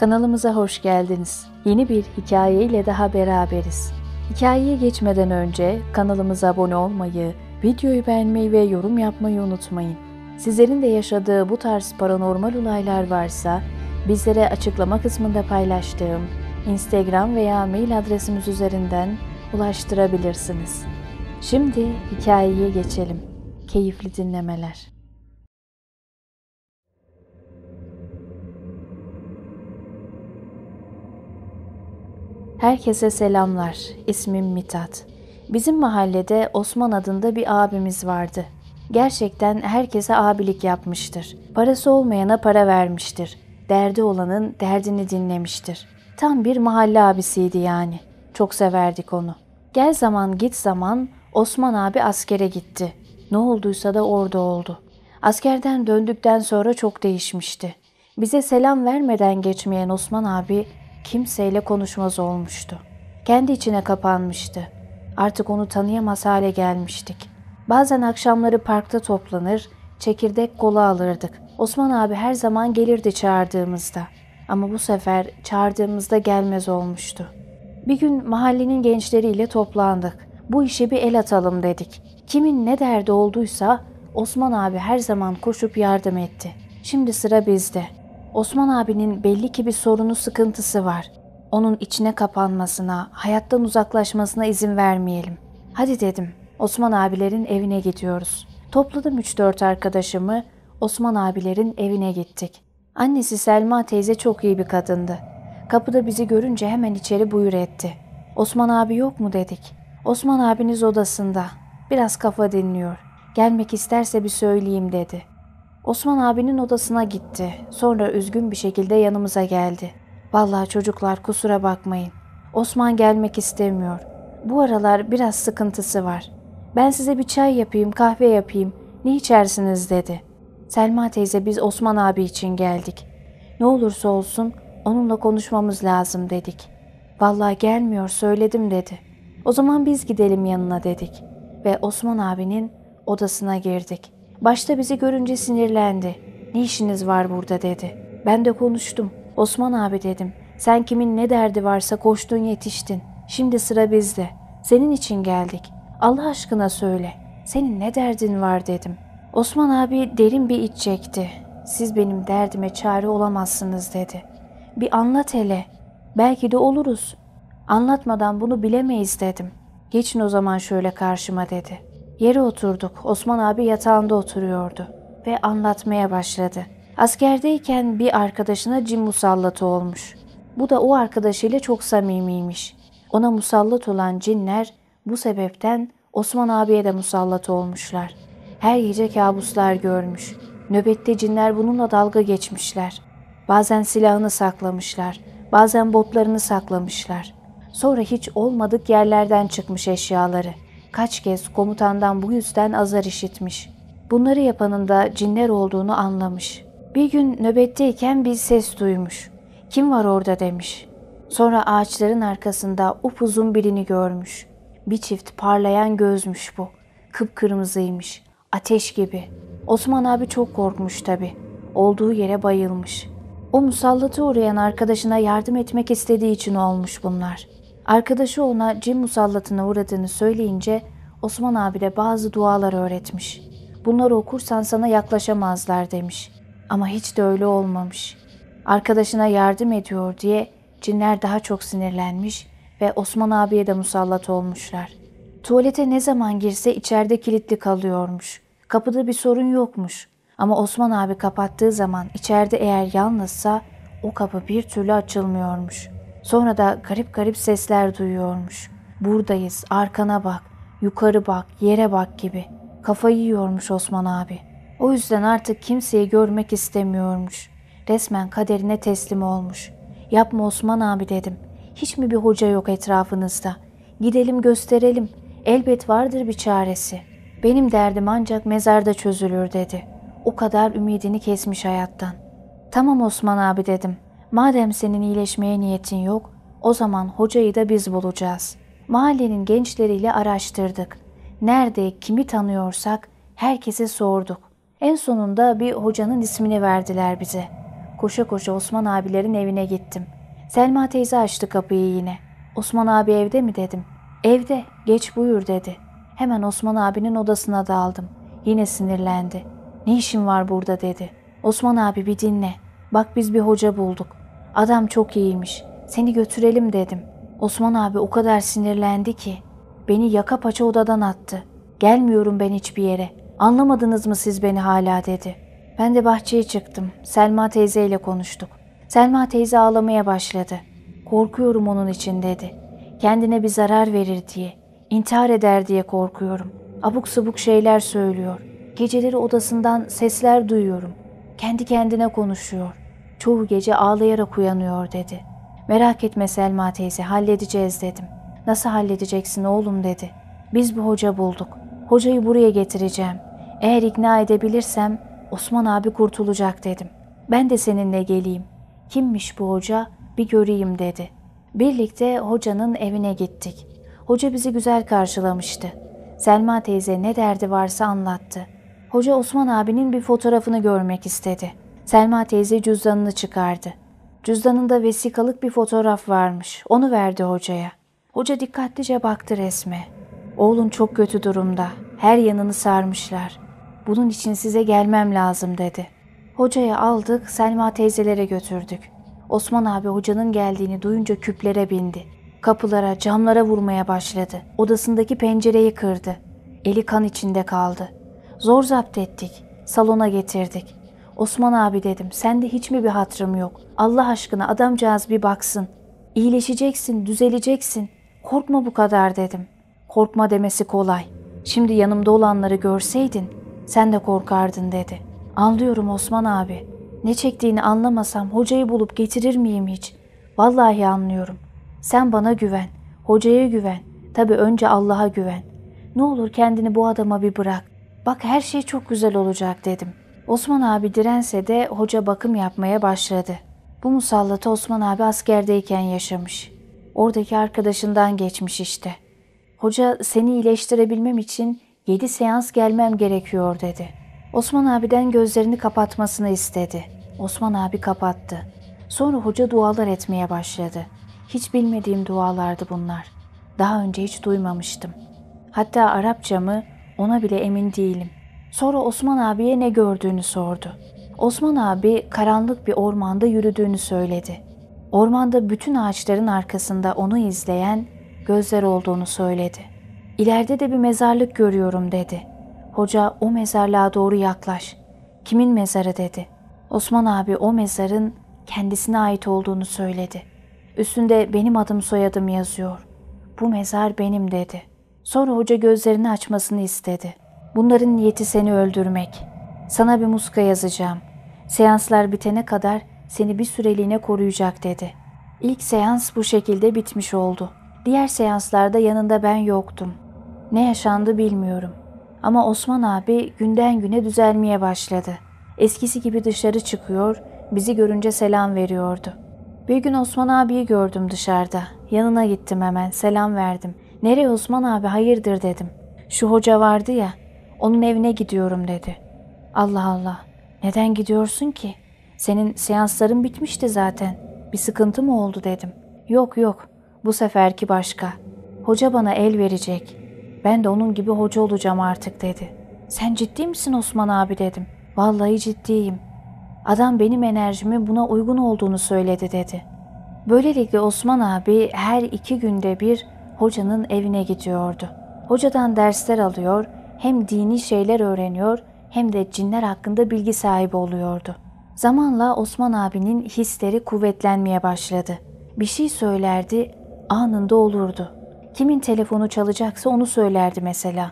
Kanalımıza hoş geldiniz. Yeni bir hikaye ile daha beraberiz. Hikayeye geçmeden önce kanalımıza abone olmayı, videoyu beğenmeyi ve yorum yapmayı unutmayın. Sizlerin de yaşadığı bu tarz paranormal olaylar varsa bizlere açıklama kısmında paylaştığım Instagram veya mail adresimiz üzerinden ulaştırabilirsiniz. Şimdi hikayeye geçelim. Keyifli dinlemeler. Herkese selamlar. İsmim Mitat. Bizim mahallede Osman adında bir abimiz vardı. Gerçekten herkese abilik yapmıştır. Parası olmayana para vermiştir. Derdi olanın derdini dinlemiştir. Tam bir mahalle abisiydi yani. Çok severdik onu. Gel zaman git zaman Osman abi askere gitti. Ne olduysa da orada oldu. Askerden döndükten sonra çok değişmişti. Bize selam vermeden geçmeyen Osman abi kimseyle konuşmaz olmuştu. Kendi içine kapanmıştı. Artık onu tanıyamaz hale gelmiştik. Bazen akşamları parkta toplanır, çekirdek kola alırdık. Osman abi her zaman gelirdi çağırdığımızda. Ama bu sefer çağırdığımızda gelmez olmuştu. Bir gün mahallenin gençleriyle toplandık. Bu işe bir el atalım dedik. Kimin ne derdi olduysa Osman abi her zaman koşup yardım etti. Şimdi sıra bizde. Osman abinin belli ki bir sorunu sıkıntısı var. Onun içine kapanmasına, hayattan uzaklaşmasına izin vermeyelim. Hadi dedim. Osman abilerin evine gidiyoruz. Topladım 3-4 arkadaşımı. Osman abilerin evine gittik. Annesi Selma teyze çok iyi bir kadındı. Kapıda bizi görünce hemen içeri buyur etti. Osman abi yok mu dedik. Osman abiniz odasında. Biraz kafa dinliyor. Gelmek isterse bir söyleyeyim dedi. Osman abinin odasına gitti. Sonra üzgün bir şekilde yanımıza geldi. Vallahi çocuklar kusura bakmayın. Osman gelmek istemiyor. Bu aralar biraz sıkıntısı var. Ben size bir çay yapayım, kahve yapayım. Ne içersiniz dedi. Selma teyze biz Osman abi için geldik. Ne olursa olsun onunla konuşmamız lazım dedik. Vallahi gelmiyor söyledim dedi. O zaman biz gidelim yanına dedik ve Osman abinin odasına girdik.'' Başta bizi görünce sinirlendi. Ne işiniz var burada dedi. Ben de konuştum. Osman abi dedim. Sen kimin ne derdi varsa koştun yetiştin. Şimdi sıra bizde. Senin için geldik. Allah aşkına söyle. Senin ne derdin var dedim. Osman abi derin bir iç çekti. Siz benim derdime çare olamazsınız dedi. Bir anlat hele. Belki de oluruz. Anlatmadan bunu bilemeyiz dedim. Geçin o zaman şöyle karşıma dedi.'' Yere oturduk. Osman abi yatağında oturuyordu ve anlatmaya başladı. Askerdeyken bir arkadaşına cin musallatı olmuş. Bu da o arkadaşıyla çok samimiymiş. Ona musallat olan cinler bu sebepten Osman abiye de musallat olmuşlar. Her gece kabuslar görmüş. Nöbette cinler bununla dalga geçmişler. Bazen silahını saklamışlar, bazen botlarını saklamışlar. Sonra hiç olmadık yerlerden çıkmış eşyaları.'' Kaç kez komutandan bu yüzden azar işitmiş. Bunları yapanın da cinler olduğunu anlamış. Bir gün nöbetteyken bir ses duymuş. Kim var orada demiş. Sonra ağaçların arkasında upuzun birini görmüş. Bir çift parlayan gözmüş bu. Kıpkırmızıymış. Ateş gibi. Osman abi çok korkmuş tabi. Olduğu yere bayılmış. O musallata uğrayan arkadaşına yardım etmek istediği için olmuş bunlar.'' Arkadaşı ona cin musallatına uğradığını söyleyince Osman abi de bazı dualar öğretmiş. Bunları okursan sana yaklaşamazlar demiş. Ama hiç de öyle olmamış. Arkadaşına yardım ediyor diye cinler daha çok sinirlenmiş ve Osman abiye de musallat olmuşlar. Tuvalete ne zaman girse içeride kilitli kalıyormuş. Kapıda bir sorun yokmuş. Ama Osman abi kapattığı zaman içeride eğer yalnızsa o kapı bir türlü açılmıyormuş.'' Sonra da garip garip sesler duyuyormuş. Buradayız, arkana bak, yukarı bak, yere bak gibi. Kafayı yiyormuş Osman abi. O yüzden artık kimseyi görmek istemiyormuş. Resmen kaderine teslim olmuş. Yapma Osman abi dedim. Hiç mi bir hoca yok etrafınızda? Gidelim gösterelim. Elbet vardır bir çaresi. Benim derdim ancak mezarda çözülür dedi. O kadar ümidini kesmiş hayattan. Tamam Osman abi dedim. Madem senin iyileşmeye niyetin yok, o zaman hocayı da biz bulacağız. Mahallenin gençleriyle araştırdık. Nerede, kimi tanıyorsak herkese sorduk. En sonunda bir hocanın ismini verdiler bize. Koşa koşa Osman abilerin evine gittim. Selma teyze açtı kapıyı yine. Osman abi evde mi dedim. Evde, geç buyur dedi. Hemen Osman abinin odasına daldım. Yine sinirlendi. Ne işin var burada dedi. Osman abi bir dinle. Bak biz bir hoca bulduk. Adam çok iyiymiş. Seni götürelim dedim. Osman abi o kadar sinirlendi ki beni yaka paça odadan attı. Gelmiyorum ben hiçbir yere. Anlamadınız mı siz beni hala dedi. Ben de bahçeye çıktım. Selma teyzeyle konuştuk. Selma teyze ağlamaya başladı. Korkuyorum onun için dedi. Kendine bir zarar verir diye. intihar eder diye korkuyorum. Abuk sabuk şeyler söylüyor. Geceleri odasından sesler duyuyorum. Kendi kendine konuşuyor çoğu gece ağlayarak uyanıyor dedi. Merak etme Selma teyze halledeceğiz dedim. Nasıl halledeceksin oğlum dedi. Biz bu hoca bulduk. Hocayı buraya getireceğim. Eğer ikna edebilirsem Osman abi kurtulacak dedim. Ben de seninle geleyim. Kimmiş bu hoca bir göreyim dedi. Birlikte hocanın evine gittik. Hoca bizi güzel karşılamıştı. Selma teyze ne derdi varsa anlattı. Hoca Osman abinin bir fotoğrafını görmek istedi. Selma teyze cüzdanını çıkardı. Cüzdanında vesikalık bir fotoğraf varmış. Onu verdi hocaya. Hoca dikkatlice baktı resme. Oğlun çok kötü durumda. Her yanını sarmışlar. Bunun için size gelmem lazım dedi. Hocaya aldık, Selma teyzelere götürdük. Osman abi hocanın geldiğini duyunca küplere bindi. Kapılara, camlara vurmaya başladı. Odasındaki pencereyi kırdı. Eli kan içinde kaldı. Zor zapt ettik. Salona getirdik. Osman abi dedim sende hiç mi bir hatırım yok? Allah aşkına adamcağız bir baksın. İyileşeceksin, düzeleceksin. Korkma bu kadar dedim. Korkma demesi kolay. Şimdi yanımda olanları görseydin sen de korkardın dedi. Anlıyorum Osman abi. Ne çektiğini anlamasam hocayı bulup getirir miyim hiç? Vallahi anlıyorum. Sen bana güven, hocaya güven. Tabi önce Allah'a güven. Ne olur kendini bu adama bir bırak. Bak her şey çok güzel olacak dedim. Osman abi dirense de hoca bakım yapmaya başladı. Bu musallatı Osman abi askerdeyken yaşamış. Oradaki arkadaşından geçmiş işte. Hoca seni iyileştirebilmem için 7 seans gelmem gerekiyor dedi. Osman abiden gözlerini kapatmasını istedi. Osman abi kapattı. Sonra hoca dualar etmeye başladı. Hiç bilmediğim dualardı bunlar. Daha önce hiç duymamıştım. Hatta Arapçamı ona bile emin değilim. Sonra Osman abiye ne gördüğünü sordu. Osman abi karanlık bir ormanda yürüdüğünü söyledi. Ormanda bütün ağaçların arkasında onu izleyen gözler olduğunu söyledi. İleride de bir mezarlık görüyorum dedi. Hoca o mezarlığa doğru yaklaş. Kimin mezarı dedi. Osman abi o mezarın kendisine ait olduğunu söyledi. Üstünde benim adım soyadım yazıyor. Bu mezar benim dedi. Sonra hoca gözlerini açmasını istedi. Bunların niyeti seni öldürmek. Sana bir muska yazacağım. Seanslar bitene kadar seni bir süreliğine koruyacak dedi. İlk seans bu şekilde bitmiş oldu. Diğer seanslarda yanında ben yoktum. Ne yaşandı bilmiyorum. Ama Osman abi günden güne düzelmeye başladı. Eskisi gibi dışarı çıkıyor, bizi görünce selam veriyordu. Bir gün Osman abiyi gördüm dışarıda. Yanına gittim hemen, selam verdim. Nereye Osman abi hayırdır dedim. Şu hoca vardı ya, onun evine gidiyorum dedi. Allah Allah. Neden gidiyorsun ki? Senin seansların bitmişti zaten. Bir sıkıntı mı oldu dedim. Yok yok. Bu seferki başka. Hoca bana el verecek. Ben de onun gibi hoca olacağım artık dedi. Sen ciddi misin Osman abi dedim. Vallahi ciddiyim. Adam benim enerjimi buna uygun olduğunu söyledi dedi. Böylelikle Osman abi her iki günde bir hocanın evine gidiyordu. Hocadan dersler alıyor, hem dini şeyler öğreniyor hem de cinler hakkında bilgi sahibi oluyordu. Zamanla Osman abinin hisleri kuvvetlenmeye başladı. Bir şey söylerdi, anında olurdu. Kimin telefonu çalacaksa onu söylerdi mesela.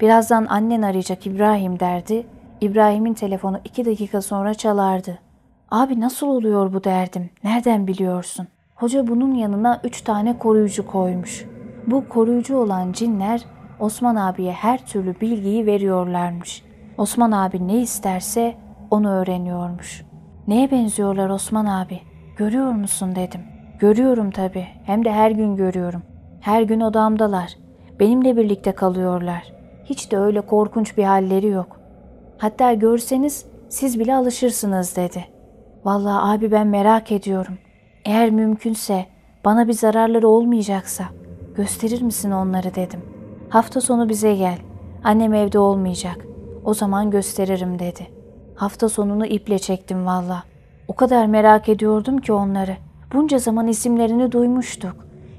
Birazdan annen arayacak İbrahim derdi. İbrahim'in telefonu iki dakika sonra çalardı. Abi nasıl oluyor bu derdim, nereden biliyorsun? Hoca bunun yanına üç tane koruyucu koymuş. Bu koruyucu olan cinler Osman abiye her türlü bilgiyi veriyorlarmış. Osman abi ne isterse onu öğreniyormuş. Neye benziyorlar Osman abi? Görüyor musun dedim. Görüyorum tabii. Hem de her gün görüyorum. Her gün odamdalar. Benimle birlikte kalıyorlar. Hiç de öyle korkunç bir halleri yok. Hatta görseniz siz bile alışırsınız dedi. Vallahi abi ben merak ediyorum. Eğer mümkünse bana bir zararları olmayacaksa gösterir misin onları dedim.'' Hafta sonu bize gel. Annem evde olmayacak. O zaman gösteririm dedi. Hafta sonunu iple çektim valla. O kadar merak ediyordum ki onları. Bunca zaman isimlerini duymuştuk.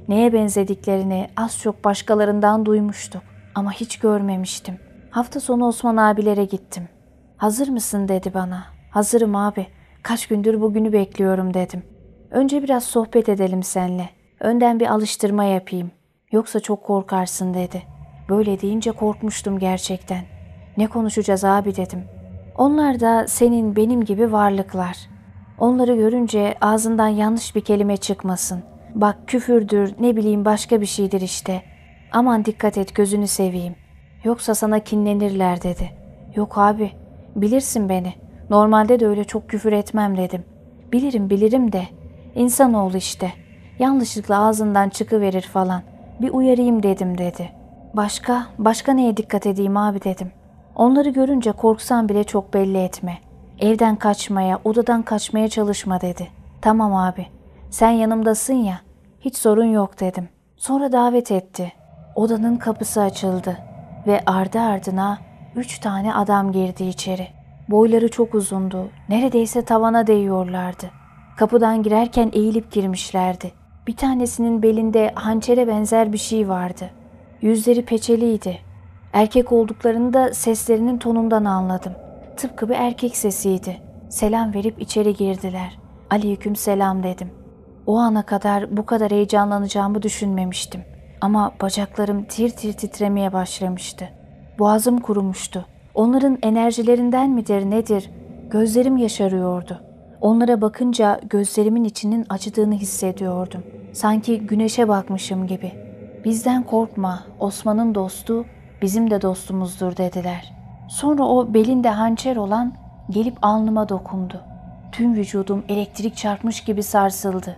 Neye benzediklerini az çok başkalarından duymuştuk. Ama hiç görmemiştim. Hafta sonu Osman abilere gittim. Hazır mısın dedi bana. Hazırım abi. Kaç gündür bugünü bekliyorum dedim. Önce biraz sohbet edelim senle. Önden bir alıştırma yapayım. Yoksa çok korkarsın dedi.'' Böyle deyince korkmuştum gerçekten. Ne konuşacağız abi dedim. Onlar da senin benim gibi varlıklar. Onları görünce ağzından yanlış bir kelime çıkmasın. Bak küfürdür ne bileyim başka bir şeydir işte. Aman dikkat et gözünü seveyim. Yoksa sana kinlenirler dedi. Yok abi bilirsin beni. Normalde de öyle çok küfür etmem dedim. Bilirim bilirim de. İnsanoğlu işte. Yanlışlıkla ağzından çıkıverir falan. Bir uyarayım dedim dedi.'' Başka, başka neye dikkat edeyim abi dedim. Onları görünce korksan bile çok belli etme. Evden kaçmaya, odadan kaçmaya çalışma dedi. Tamam abi, sen yanımdasın ya, hiç sorun yok dedim. Sonra davet etti. Odanın kapısı açıldı ve ardı ardına üç tane adam girdi içeri. Boyları çok uzundu, neredeyse tavana değiyorlardı. Kapıdan girerken eğilip girmişlerdi. Bir tanesinin belinde hançere benzer bir şey vardı. Yüzleri peçeliydi. Erkek olduklarını da seslerinin tonundan anladım. Tıpkı bir erkek sesiydi. Selam verip içeri girdiler. Aleyküm selam dedim. O ana kadar bu kadar heyecanlanacağımı düşünmemiştim. Ama bacaklarım tir tir titremeye başlamıştı. Boğazım kurumuştu. Onların enerjilerinden midir nedir? Gözlerim yaşarıyordu. Onlara bakınca gözlerimin içinin acıdığını hissediyordum. Sanki güneşe bakmışım gibi.'' Bizden korkma, Osman'ın dostu bizim de dostumuzdur dediler. Sonra o belinde hançer olan gelip alnıma dokundu. Tüm vücudum elektrik çarpmış gibi sarsıldı.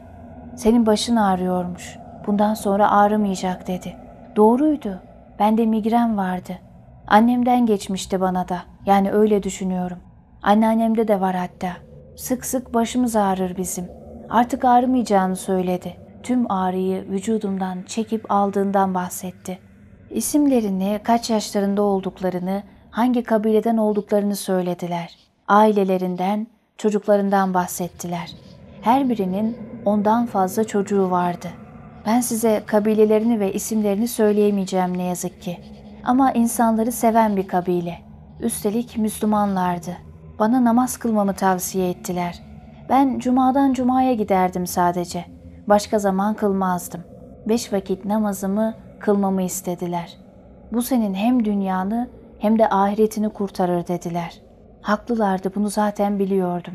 Senin başın ağrıyormuş. Bundan sonra ağrımayacak dedi. Doğruydu. Bende migren vardı. Annemden geçmişti bana da. Yani öyle düşünüyorum. Anneannemde de var hatta. Sık sık başımız ağrır bizim. Artık ağrımayacağını söyledi tüm ağrıyı vücudumdan çekip aldığından bahsetti. İsimlerini, kaç yaşlarında olduklarını, hangi kabileden olduklarını söylediler. Ailelerinden, çocuklarından bahsettiler. Her birinin ondan fazla çocuğu vardı. Ben size kabilelerini ve isimlerini söyleyemeyeceğim ne yazık ki. Ama insanları seven bir kabile. Üstelik Müslümanlardı. Bana namaz kılmamı tavsiye ettiler. Ben cumadan cumaya giderdim sadece.'' Başka zaman kılmazdım. Beş vakit namazımı kılmamı istediler. Bu senin hem dünyanı hem de ahiretini kurtarır dediler. Haklılardı bunu zaten biliyordum.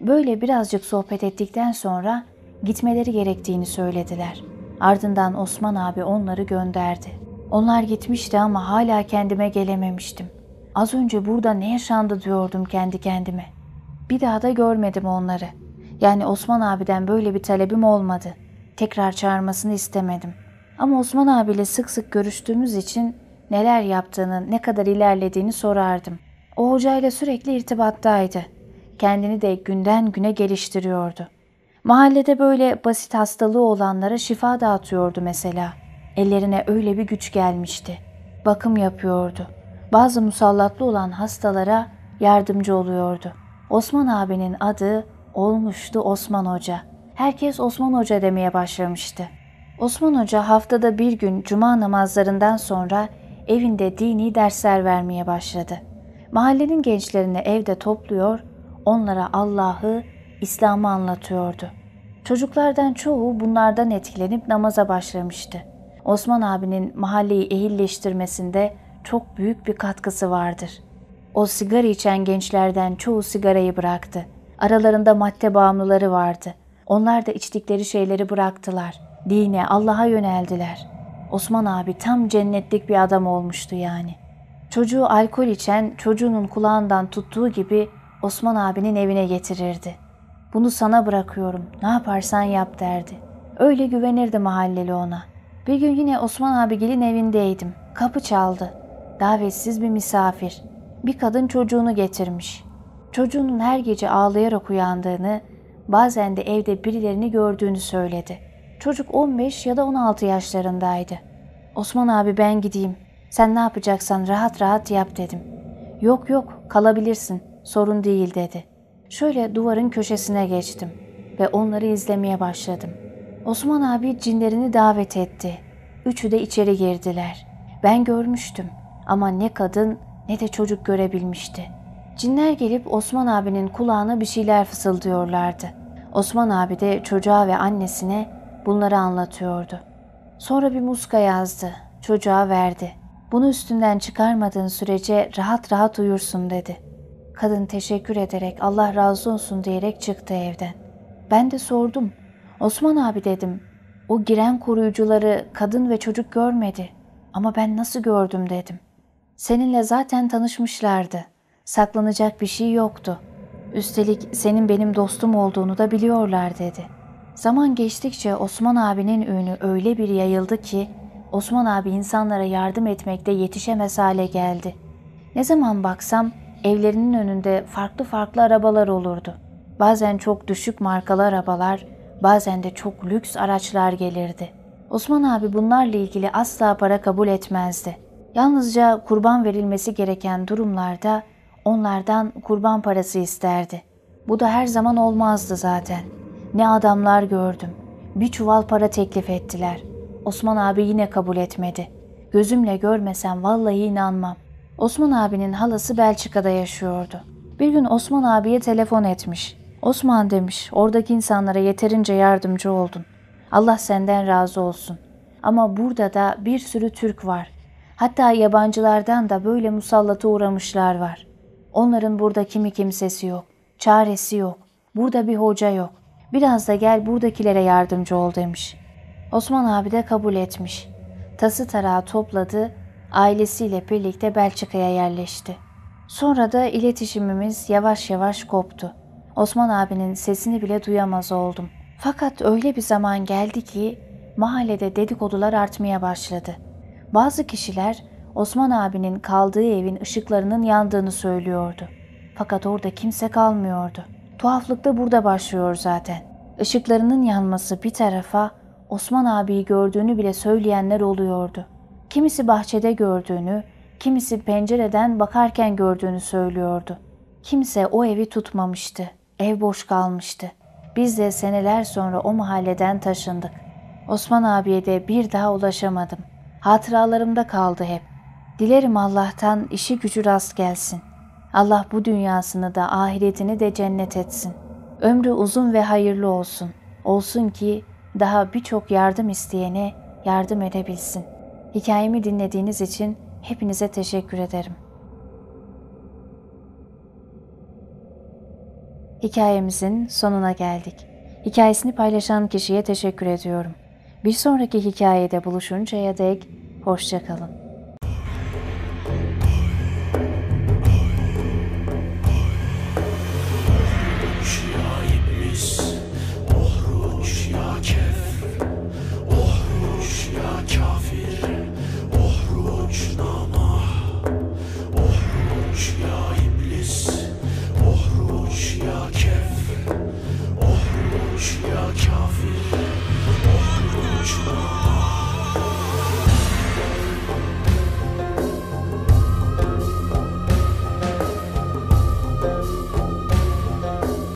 Böyle birazcık sohbet ettikten sonra gitmeleri gerektiğini söylediler. Ardından Osman abi onları gönderdi. Onlar gitmişti ama hala kendime gelememiştim. Az önce burada ne yaşandı diyordum kendi kendime. Bir daha da görmedim onları.'' Yani Osman abiden böyle bir talebim olmadı. Tekrar çağırmasını istemedim. Ama Osman abiyle sık sık görüştüğümüz için neler yaptığını, ne kadar ilerlediğini sorardım. O hocayla sürekli irtibattaydı. Kendini de günden güne geliştiriyordu. Mahallede böyle basit hastalığı olanlara şifa dağıtıyordu mesela. Ellerine öyle bir güç gelmişti. Bakım yapıyordu. Bazı musallatlı olan hastalara yardımcı oluyordu. Osman abinin adı olmuştu Osman Hoca. Herkes Osman Hoca demeye başlamıştı. Osman Hoca haftada bir gün cuma namazlarından sonra evinde dini dersler vermeye başladı. Mahallenin gençlerini evde topluyor, onlara Allah'ı, İslam'ı anlatıyordu. Çocuklardan çoğu bunlardan etkilenip namaza başlamıştı. Osman abinin mahalleyi ehilleştirmesinde çok büyük bir katkısı vardır. O sigara içen gençlerden çoğu sigarayı bıraktı.'' Aralarında madde bağımlıları vardı. Onlar da içtikleri şeyleri bıraktılar. Dine, Allah'a yöneldiler. Osman abi tam cennetlik bir adam olmuştu yani. Çocuğu alkol içen çocuğunun kulağından tuttuğu gibi Osman abinin evine getirirdi. Bunu sana bırakıyorum, ne yaparsan yap derdi. Öyle güvenirdi mahalleli ona. Bir gün yine Osman abi gelin evindeydim. Kapı çaldı. Davetsiz bir misafir. Bir kadın çocuğunu getirmiş çocuğunun her gece ağlayarak uyandığını, bazen de evde birilerini gördüğünü söyledi. Çocuk 15 ya da 16 yaşlarındaydı. Osman abi ben gideyim. Sen ne yapacaksan rahat rahat yap dedim. Yok yok kalabilirsin sorun değil dedi. Şöyle duvarın köşesine geçtim ve onları izlemeye başladım. Osman abi cinlerini davet etti. Üçü de içeri girdiler. Ben görmüştüm ama ne kadın ne de çocuk görebilmişti.'' Cinler gelip Osman abinin kulağına bir şeyler fısıldıyorlardı. Osman abi de çocuğa ve annesine bunları anlatıyordu. Sonra bir muska yazdı, çocuğa verdi. Bunu üstünden çıkarmadığın sürece rahat rahat uyursun dedi. Kadın teşekkür ederek Allah razı olsun diyerek çıktı evden. Ben de sordum. Osman abi dedim. O giren koruyucuları kadın ve çocuk görmedi. Ama ben nasıl gördüm dedim. Seninle zaten tanışmışlardı.'' Saklanacak bir şey yoktu. Üstelik senin benim dostum olduğunu da biliyorlar dedi. Zaman geçtikçe Osman abinin ünü öyle bir yayıldı ki Osman abi insanlara yardım etmekte yetişemez hale geldi. Ne zaman baksam evlerinin önünde farklı farklı arabalar olurdu. Bazen çok düşük markalı arabalar, bazen de çok lüks araçlar gelirdi. Osman abi bunlarla ilgili asla para kabul etmezdi. Yalnızca kurban verilmesi gereken durumlarda Onlardan kurban parası isterdi. Bu da her zaman olmazdı zaten. Ne adamlar gördüm. Bir çuval para teklif ettiler. Osman abi yine kabul etmedi. Gözümle görmesem vallahi inanmam. Osman abinin halası Belçika'da yaşıyordu. Bir gün Osman abiye telefon etmiş. Osman demiş, oradaki insanlara yeterince yardımcı oldun. Allah senden razı olsun. Ama burada da bir sürü Türk var. Hatta yabancılardan da böyle musallata uğramışlar var. Onların burada kimi kimsesi yok. Çaresi yok. Burada bir hoca yok. Biraz da gel buradakilere yardımcı ol demiş. Osman abi de kabul etmiş. Tası tarağı topladı, ailesiyle birlikte Belçika'ya yerleşti. Sonra da iletişimimiz yavaş yavaş koptu. Osman abinin sesini bile duyamaz oldum. Fakat öyle bir zaman geldi ki mahallede dedikodular artmaya başladı. Bazı kişiler Osman abinin kaldığı evin ışıklarının yandığını söylüyordu. Fakat orada kimse kalmıyordu. Tuhaflık da burada başlıyor zaten. Işıklarının yanması bir tarafa Osman abiyi gördüğünü bile söyleyenler oluyordu. Kimisi bahçede gördüğünü, kimisi pencereden bakarken gördüğünü söylüyordu. Kimse o evi tutmamıştı. Ev boş kalmıştı. Biz de seneler sonra o mahalleden taşındık. Osman abiye de bir daha ulaşamadım. Hatıralarımda kaldı hep. Dilerim Allah'tan işi gücü rast gelsin. Allah bu dünyasını da ahiretini de cennet etsin. Ömrü uzun ve hayırlı olsun. Olsun ki daha birçok yardım isteyene yardım edebilsin. Hikayemi dinlediğiniz için hepinize teşekkür ederim. Hikayemizin sonuna geldik. Hikayesini paylaşan kişiye teşekkür ediyorum. Bir sonraki hikayede buluşuncaya dek hoşçakalın.